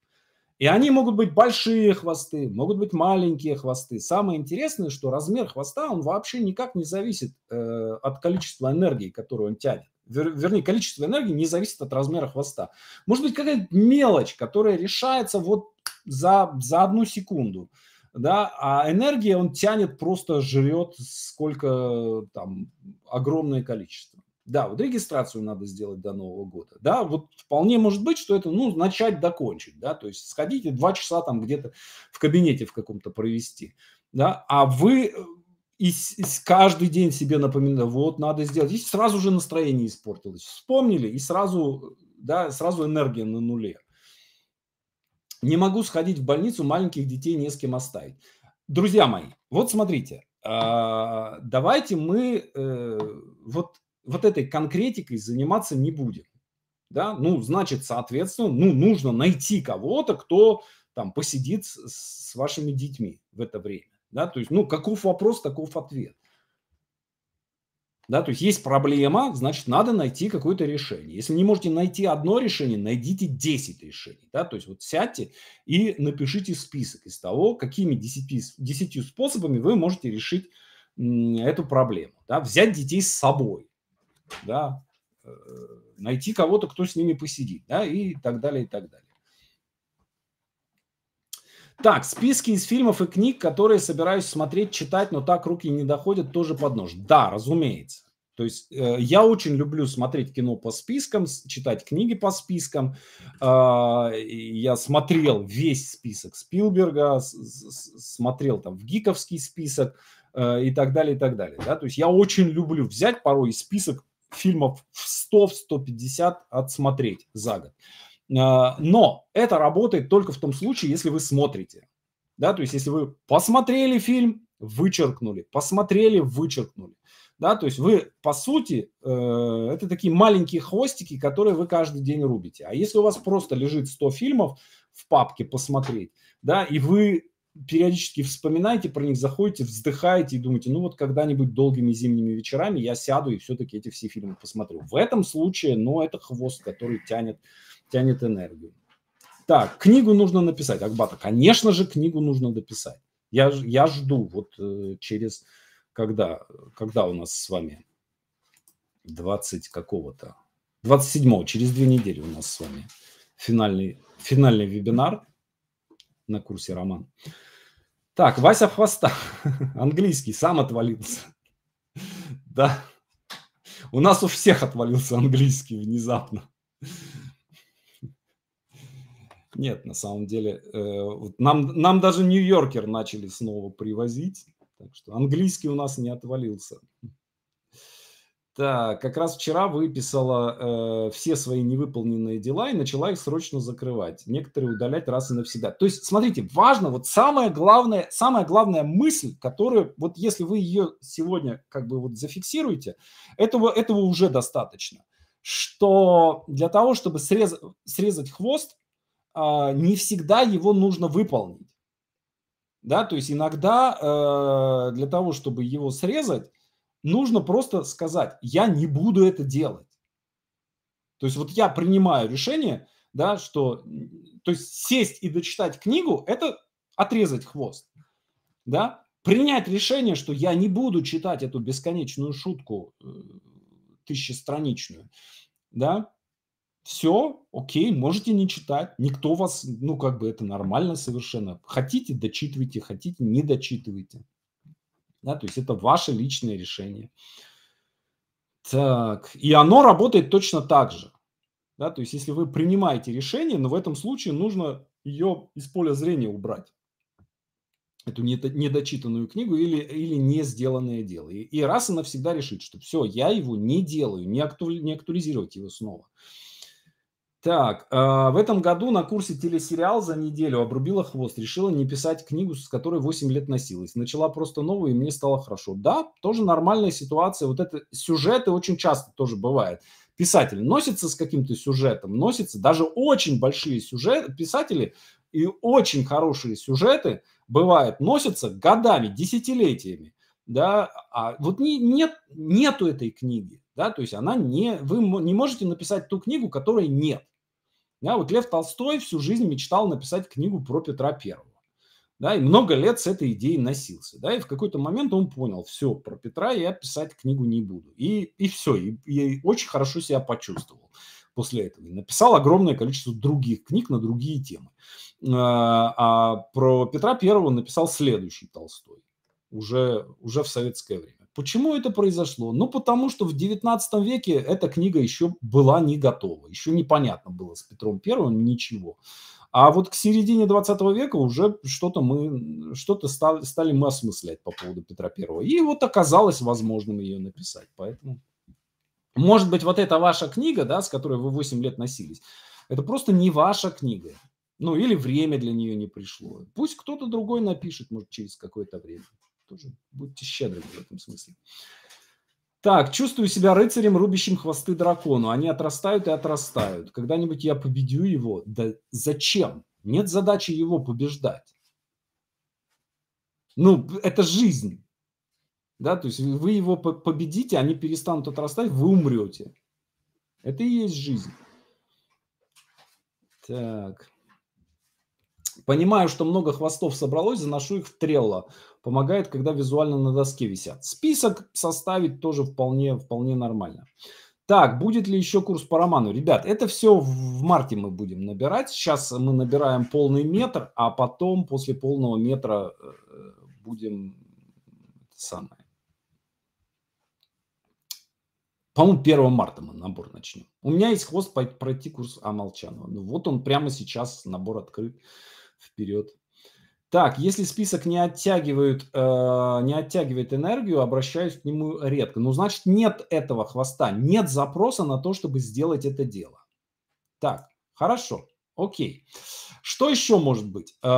И они могут быть большие хвосты, могут быть маленькие хвосты. Самое интересное, что размер хвоста, он вообще никак не зависит э, от количества энергии, которую он тянет. Вер, вернее, количество энергии не зависит от размера хвоста. Может быть, какая-то мелочь, которая решается вот за, за одну секунду. Да, а энергия он тянет, просто жрет сколько там огромное количество. Да, вот регистрацию надо сделать до Нового года. Да, вот вполне может быть, что это, ну, начать, докончить, да, то есть сходите два часа там где-то в кабинете в каком-то провести, да, а вы э, и каждый день себе напоминаю, вот надо сделать. И сразу же настроение испортилось. Вспомнили, и сразу, да, сразу энергия на нуле. Не могу сходить в больницу, маленьких детей не с кем оставить. Друзья мои, вот смотрите, а, давайте мы э, вот вот этой конкретикой заниматься не будем. Да? Ну, значит, соответственно, ну, нужно найти кого-то, кто там посидит с, с вашими детьми в это время. Да? То есть, ну, каков вопрос, таков ответ. Да, то есть есть проблема, значит, надо найти какое-то решение. Если не можете найти одно решение, найдите 10 решений. Да? То есть вот сядьте и напишите список из того, какими 10, 10 способами вы можете решить эту проблему. Да? Взять детей с собой да, э, найти кого-то, кто с ними посидит, да, и так далее, и так далее. Так, списки из фильмов и книг, которые собираюсь смотреть, читать, но так руки не доходят, тоже под нож. Да, разумеется. То есть э, я очень люблю смотреть кино по спискам, читать книги по спискам. Э, я смотрел весь список Спилберга, с -с смотрел там в гиковский список э, и так далее, и так далее. Да? То есть я очень люблю взять порой список фильмов в 100-150 отсмотреть за год. А, но это работает только в том случае, если вы смотрите. Да, то есть если вы посмотрели фильм, вычеркнули, посмотрели, вычеркнули. Да, то есть вы, по сути, э, это такие маленькие хвостики, которые вы каждый день рубите. А если у вас просто лежит 100 фильмов в папке посмотреть, да, и вы периодически вспоминаете про них, заходите, вздыхаете и думаете, ну вот когда-нибудь долгими зимними вечерами я сяду и все-таки эти все фильмы посмотрю. В этом случае, ну, это хвост, который тянет, тянет энергию. Так, книгу нужно написать. Акбата, конечно же, книгу нужно дописать. Я, я жду вот э, через... Когда, когда у нас с вами? 20 какого-то. 27 через две недели у нас с вами финальный, финальный вебинар на курсе Роман. Так, Вася Хвоста, английский, сам отвалился. Да, у нас у всех отвалился английский внезапно. Нет, на самом деле, э, нам, нам даже нью-йоркер начали снова привозить. Так что английский у нас не отвалился. Так, как раз вчера выписала э, все свои невыполненные дела и начала их срочно закрывать. Некоторые удалять раз и навсегда. То есть, смотрите, важно, вот самая главная, самая главная мысль, которую, вот если вы ее сегодня как бы вот зафиксируете, этого, этого уже достаточно. Что для того, чтобы срез, срезать хвост, э, не всегда его нужно выполнить. Да, то есть иногда э, для того, чтобы его срезать, нужно просто сказать, я не буду это делать. То есть вот я принимаю решение, да, что, то есть сесть и дочитать книгу – это отрезать хвост, да, принять решение, что я не буду читать эту бесконечную шутку э, тысячестраничную, да, все, окей, можете не читать, никто вас, ну, как бы это нормально совершенно. Хотите, дочитывайте, хотите, не дочитывайте. Да, то есть это ваше личное решение. Так, и оно работает точно так же. Да, то есть если вы принимаете решение, но в этом случае нужно ее из поля зрения убрать. Эту недочитанную книгу или, или не сделанное дело. И, и раз и навсегда решить, что все, я его не делаю, не, акту, не актуализировать его снова. Так, э, в этом году на курсе телесериал за неделю обрубила хвост, решила не писать книгу, с которой 8 лет носилась. Начала просто новую, и мне стало хорошо. Да, тоже нормальная ситуация. Вот это сюжеты очень часто тоже бывает. Писатель носится с каким-то сюжетом, носится даже очень большие сюжеты, писатели и очень хорошие сюжеты бывают, носятся годами, десятилетиями. Да, а вот не, нет, нету этой книги, да, то есть она не, вы не можете написать ту книгу, которой нет. Да, вот Лев Толстой всю жизнь мечтал написать книгу про Петра Первого. Да, и много лет с этой идеей носился. Да, и в какой-то момент он понял, все, про Петра я писать книгу не буду. И, и все, и, и очень хорошо себя почувствовал после этого. И написал огромное количество других книг на другие темы. Э, а про Петра Первого написал следующий Толстой уже, уже в советское время. Почему это произошло? Ну, потому что в XIX веке эта книга еще была не готова. Еще непонятно было с Петром Первым ничего. А вот к середине 20 века уже что-то мы, что-то стали, стали мы осмыслять по поводу Петра Первого. И вот оказалось возможным ее написать. Поэтому, может быть, вот эта ваша книга, да, с которой вы 8 лет носились, это просто не ваша книга. Ну, или время для нее не пришло. Пусть кто-то другой напишет, может, через какое-то время. Тоже будьте щедры в этом смысле. Так, чувствую себя рыцарем, рубящим хвосты дракону. Они отрастают и отрастают. Когда-нибудь я победю его. Да зачем? Нет задачи его побеждать. Ну, это жизнь. Да, то есть вы его победите, они перестанут отрастать, вы умрете. Это и есть жизнь. Так. Понимаю, что много хвостов собралось, заношу их в трелло. Помогает, когда визуально на доске висят. Список составить тоже вполне, вполне нормально. Так, будет ли еще курс по роману? Ребят, это все в марте мы будем набирать. Сейчас мы набираем полный метр, а потом после полного метра э, будем самое. По-моему, 1 марта мы набор начнем. У меня есть хвост пройти курс Амолчанова. Ну вот он прямо сейчас, набор открыт. Вперед. Так, если список не оттягивает, э, не оттягивает энергию, обращаюсь к нему редко. Ну, значит, нет этого хвоста, нет запроса на то, чтобы сделать это дело. Так, хорошо, окей. Что еще может быть? Э,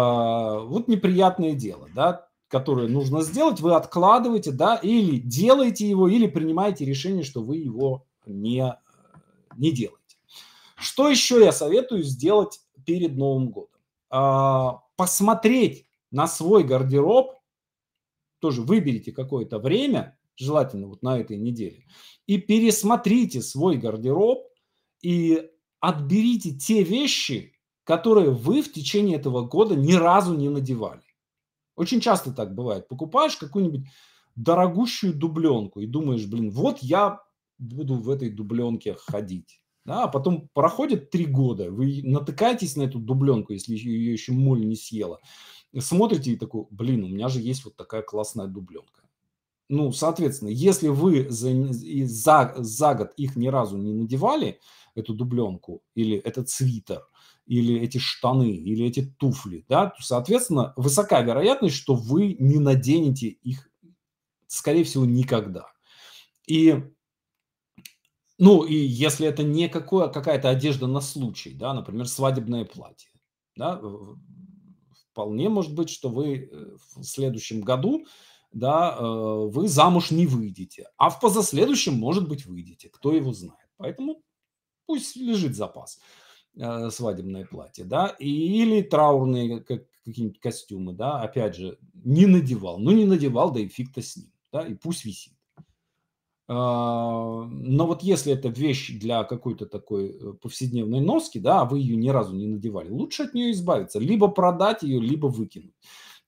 вот неприятное дело, да, которое нужно сделать, вы откладываете, да, или делаете его, или принимаете решение, что вы его не, э, не делаете. Что еще я советую сделать перед Новым годом? А, посмотреть на свой гардероб, тоже выберите какое-то время, желательно вот на этой неделе, и пересмотрите свой гардероб и отберите те вещи, которые вы в течение этого года ни разу не надевали. Очень часто так бывает. Покупаешь какую-нибудь дорогущую дубленку и думаешь, блин, вот я буду в этой дубленке ходить да, а потом проходит три года, вы натыкаетесь на эту дубленку, если ее еще моль не съела, смотрите и такой, блин, у меня же есть вот такая классная дубленка. Ну, соответственно, если вы за, за, за год их ни разу не надевали, эту дубленку или этот свитер, или эти штаны, или эти туфли, да, то, соответственно, высока вероятность, что вы не наденете их, скорее всего, никогда. И ну, и если это не какое, а какая-то одежда на случай, да, например, свадебное платье, да, вполне может быть, что вы э, в следующем году, да, э, вы замуж не выйдете, а в позаследующем, может быть, выйдете, кто его знает. Поэтому пусть лежит запас э, свадебное платье, да, или траурные какие-нибудь костюмы, да, опять же, не надевал, ну не надевал, да и фиг-то с ним, да, и пусть висит. А, но вот если это вещь для какой-то такой э, повседневной носки, да, а вы ее ни разу не надевали, лучше от нее избавиться. Либо продать ее, либо выкинуть.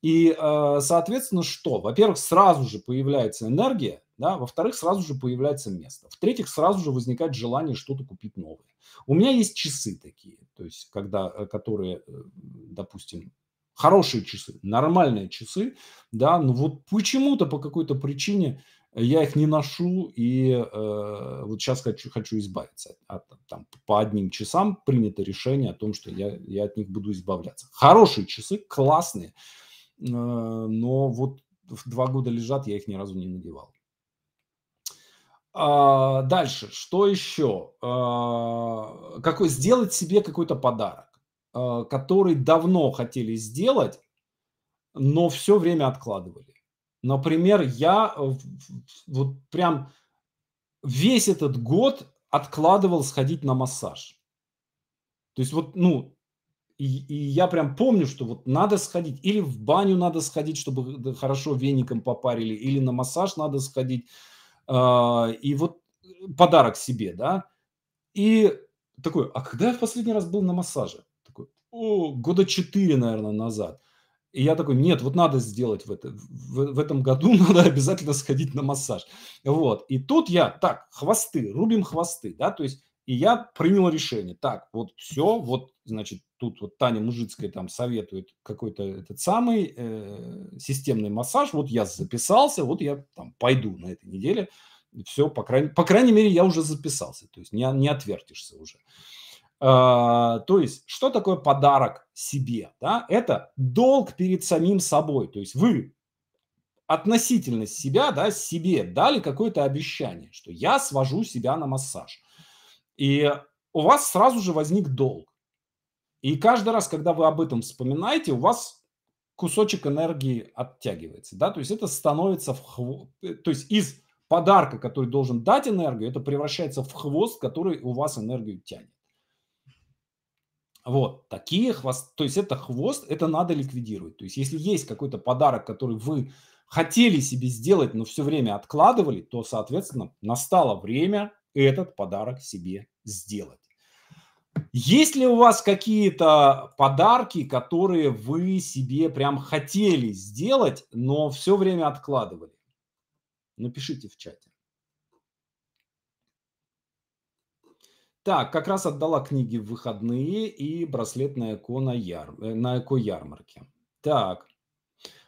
И, э, соответственно, что? Во-первых, сразу же появляется энергия, да? во-вторых, сразу же появляется место. В-третьих, сразу же возникает желание что-то купить новое. У меня есть часы такие, то есть, когда, э, которые, допустим, хорошие часы, нормальные часы, да, но вот почему-то по какой-то причине – я их не ношу, и э, вот сейчас хочу, хочу избавиться. От, там, по одним часам принято решение о том, что я, я от них буду избавляться. Хорошие часы, классные, э, но вот два года лежат, я их ни разу не надевал. А, дальше, что еще? А, какой, сделать себе какой-то подарок, а, который давно хотели сделать, но все время откладывали. Например, я э, вот прям весь этот год откладывал сходить на массаж. То есть вот, ну, и, и я прям помню, что вот надо сходить, или в баню надо сходить, чтобы хорошо веником попарили, или на массаж надо сходить, а, и вот э, подарок себе, да. И такой, а когда я в последний раз был на массаже? Такой, о, года четыре, наверное, назад. И я такой, нет, вот надо сделать в, это, в, в этом году, надо обязательно сходить на массаж. Вот. И тут я, так, хвосты, рубим хвосты, да, то есть, и я принял решение, так, вот все, вот, значит, тут вот Таня Мужицкая там советует какой-то этот самый э, системный массаж, вот я записался, вот я там пойду на этой неделе, все, по край по крайней мере, я уже записался, то есть не, не отвертишься уже. А, то есть, что такое подарок себе? Да? Это долг перед самим собой. То есть, вы относительно себя, да, себе дали какое-то обещание, что я свожу себя на массаж. И у вас сразу же возник долг. И каждый раз, когда вы об этом вспоминаете, у вас кусочек энергии оттягивается, да, то есть это становится в хво... Э, то есть из подарка, который должен дать энергию, это превращается в хвост, который у вас энергию тянет. Вот, такие хвост, то есть это хвост, это надо ликвидировать. То есть если есть какой-то подарок, который вы хотели себе сделать, но все время откладывали, то, соответственно, настало время этот подарок себе сделать. Есть ли у вас какие-то подарки, которые вы себе прям хотели сделать, но все время откладывали? Напишите в чате. Так, как раз отдала книги в выходные и браслет на эко, на яр... Э, на эко ярмарке. Так.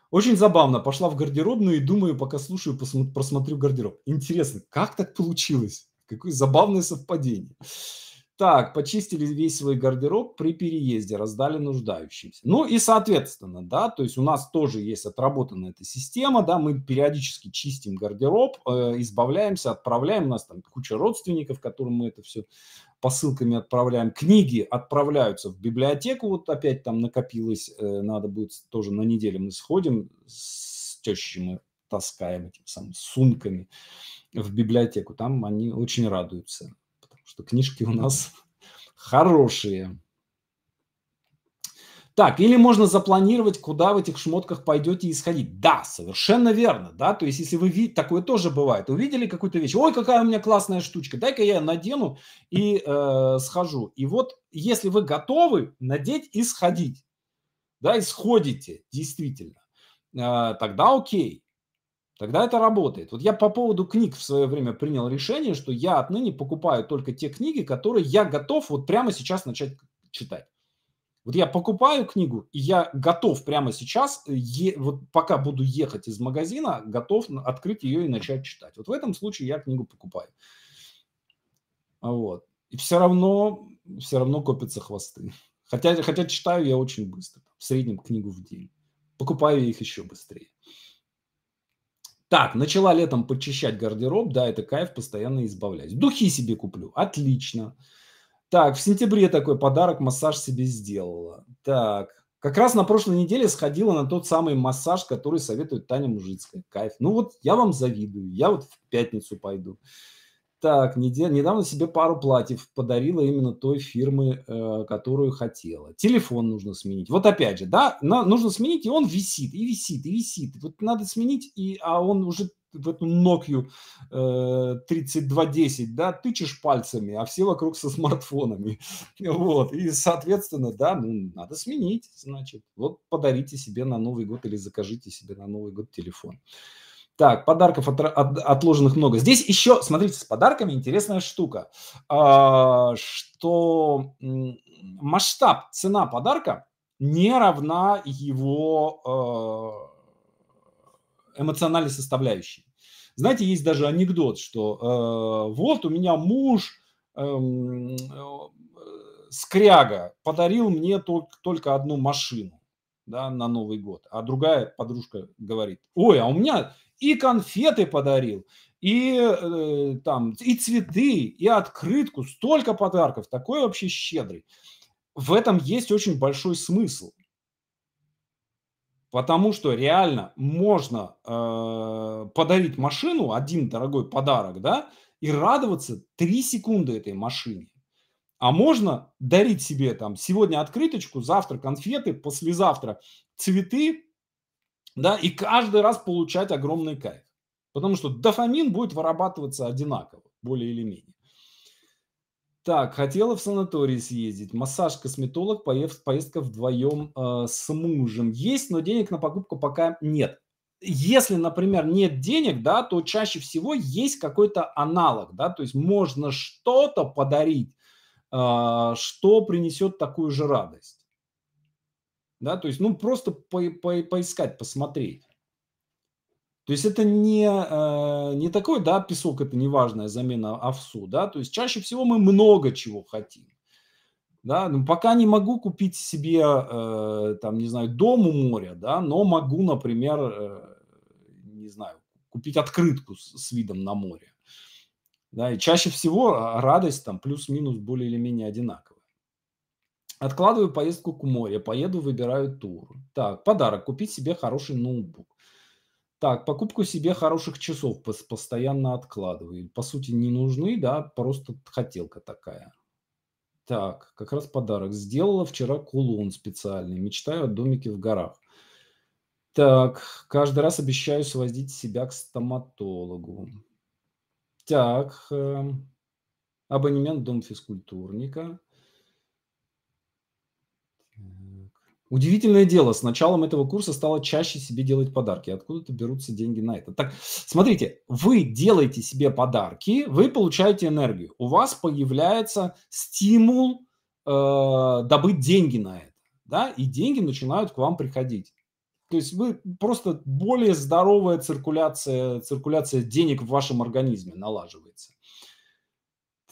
Очень забавно. Пошла в гардеробную и думаю, пока слушаю, посмотрю, гардероб. Интересно, как так получилось? Какое забавное совпадение. Так, почистили весь свой гардероб при переезде, раздали нуждающимся. Ну и, соответственно, да, то есть у нас тоже есть отработана эта система, да, мы периодически чистим гардероб, э, избавляемся, отправляем, у нас там куча родственников, которым мы это все посылками отправляем. Книги отправляются в библиотеку, вот опять там накопилось, э, надо будет тоже на неделю мы сходим с тещей, мы таскаем этим самым сумками в библиотеку, там они очень радуются что книжки у нас хорошие. Так, или можно запланировать, куда в этих шмотках пойдете и сходить. Да, совершенно верно, да, то есть если вы видите, такое тоже бывает, увидели какую-то вещь, ой, какая у меня классная штучка, дай-ка я надену и э, схожу. И вот если вы готовы надеть и сходить, да, исходите действительно, э, тогда окей тогда это работает. Вот я по поводу книг в свое время принял решение, что я отныне покупаю только те книги, которые я готов вот прямо сейчас начать читать. Вот я покупаю книгу, и я готов прямо сейчас, э, е, вот пока буду ехать из магазина, готов открыть ее и начать читать. Вот в этом случае я книгу покупаю. А вот. И все равно, все равно копятся хвосты. Хотя, хотя читаю я очень быстро, в среднем книгу в день. Покупаю их еще быстрее. Так, начала летом подчищать гардероб, да, это кайф, постоянно избавляюсь. Духи себе куплю, отлично. Так, в сентябре такой подарок, массаж себе сделала. Так, как раз на прошлой неделе сходила на тот самый массаж, который советует Таня Мужицкая. Кайф. Ну вот я вам завидую, я вот в пятницу пойду. Так, недавно себе пару платьев подарила именно той фирмы, э, которую хотела. Телефон нужно сменить. Вот опять же, да, нужно сменить, и он висит, и висит, и висит. Вот надо сменить, и... а он уже в эту Nokia 3210, э, да, тычешь пальцами, а все вокруг со смартфонами. Вот, и, соответственно, да, ну, надо сменить, значит. Вот подарите себе на Новый год или закажите себе на Новый год телефон. Э, так, подарков от, от, отложенных много. Здесь еще, смотрите, с подарками интересная штука, а, что масштаб, цена подарка не равна его а, эмоциональной составляющей. Знаете, есть даже анекдот, что а, вот у меня муж эм, э, скряга подарил мне только, только одну машину да, на Новый год. А другая подружка говорит, ой, а у меня и конфеты подарил, и э, там, и цветы, и открытку, столько подарков, такой вообще щедрый. В этом есть очень большой смысл. Потому что реально можно э, подарить машину, один дорогой подарок, да, и радоваться три секунды этой машине. А можно дарить себе там сегодня открыточку, завтра конфеты, послезавтра цветы, да, и каждый раз получать огромный кайф. Потому что дофамин будет вырабатываться одинаково, более или менее. Так, хотела в санаторий съездить. Массаж, косметолог, поездка вдвоем э, с мужем. Есть, но денег на покупку пока нет. Если, например, нет денег, да, то чаще всего есть какой-то аналог, да, то есть можно что-то подарить, э, что принесет такую же радость да, то есть, ну, просто по, по, поискать, посмотреть. То есть это не, э, не такой, да, песок, это не важная замена овсу, да, то есть чаще всего мы много чего хотим. Да, ну, пока не могу купить себе, э, там, не знаю, дом у моря, да, но могу, например, э, не знаю, купить открытку с, с видом на море. Да, и чаще всего а, радость там плюс-минус более или менее одинакова. Откладываю поездку к морю, поеду, выбираю тур. Так, подарок, купить себе хороший ноутбук. Так, покупку себе хороших часов постоянно откладываю. По сути, не нужны, да, просто хотелка такая. Так, как раз подарок. Сделала вчера кулон специальный. Мечтаю о домике в горах. Так, каждый раз обещаю свозить себя к стоматологу. Так, эм, абонемент Дом физкультурника. Удивительное дело, с началом этого курса стало чаще себе делать подарки. Откуда-то берутся деньги на это. Так, смотрите, вы делаете себе подарки, вы получаете энергию. У вас появляется стимул э, добыть деньги на это. Да? И деньги начинают к вам приходить. То есть вы просто более здоровая циркуляция, циркуляция денег в вашем организме налаживается.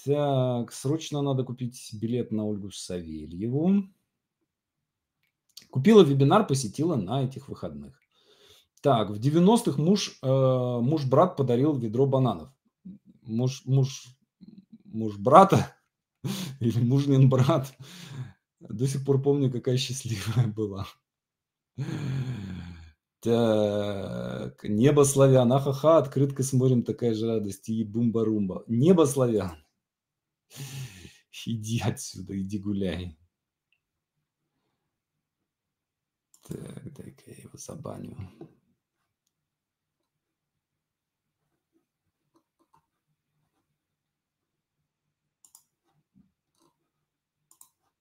Так, срочно надо купить билет на Ольгу Савельеву. Купила вебинар, посетила на этих выходных. Так, в 90-х муж, э, муж-брат подарил ведро бананов. Муж, муж, муж брата или мужнин брат. До сих пор помню, какая счастливая была. Так, небо славян, ахаха, открытка с морем, такая же радость, и бумба-румба. Небо славян. Иди отсюда, иди гуляй. Так, дай-ка я его забаню.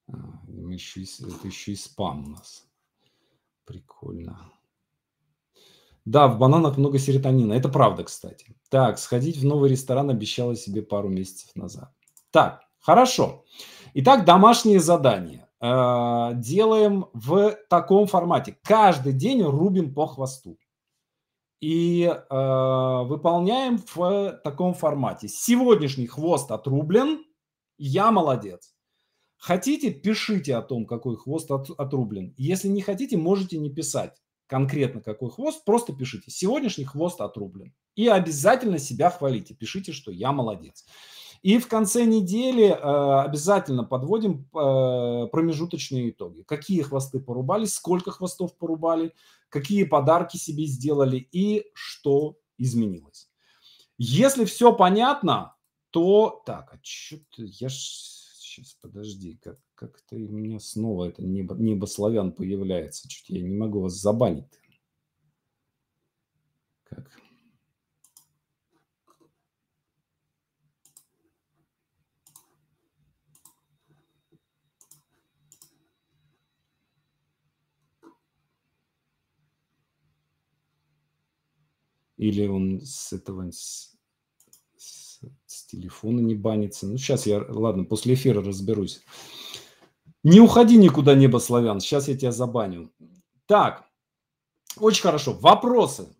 А, мы еще, это еще и спам у нас. Прикольно. Да, в бананах много серотонина. Это правда, кстати. Так, сходить в новый ресторан обещала себе пару месяцев назад. Так, хорошо. Итак, домашнее задание. Э, делаем в таком формате. Каждый день рубим по хвосту. И э, выполняем в таком формате. Сегодняшний хвост отрублен, я молодец. Хотите, пишите о том, какой хвост от, отрублен. Если не хотите, можете не писать конкретно какой хвост, просто пишите. Сегодняшний хвост отрублен. И обязательно себя хвалите. Пишите, что я молодец. И в конце недели э, обязательно подводим э, промежуточные итоги. Какие хвосты порубали, сколько хвостов порубали, какие подарки себе сделали и что изменилось. Если все понятно, то... Так, а что-то я... Сейчас, подожди, как, как-то у меня снова это небо, небо появляется. Чуть я не могу вас забанить. Как? Или он с этого, с, с, телефона не банится. Ну, сейчас я, ладно, после эфира разберусь. Не уходи никуда, небо славян. Сейчас я тебя забаню. Так, очень хорошо. Вопросы.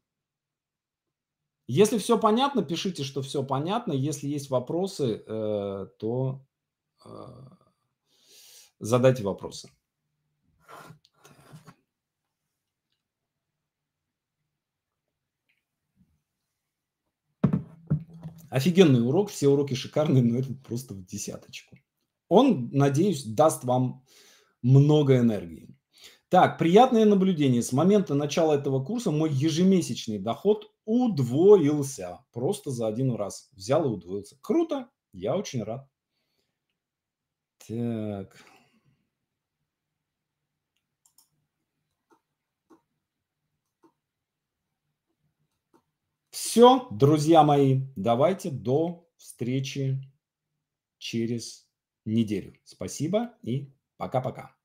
Если все понятно, пишите, что все понятно. Если есть вопросы, э, то э, задайте вопросы. Офигенный урок, все уроки шикарные, но это просто в десяточку. Он, надеюсь, даст вам много энергии. Так, приятное наблюдение. С момента начала этого курса мой ежемесячный доход удвоился. Просто за один раз взял и удвоился. Круто, я очень рад. Так. Все, друзья мои, давайте до встречи через неделю. Спасибо и пока-пока.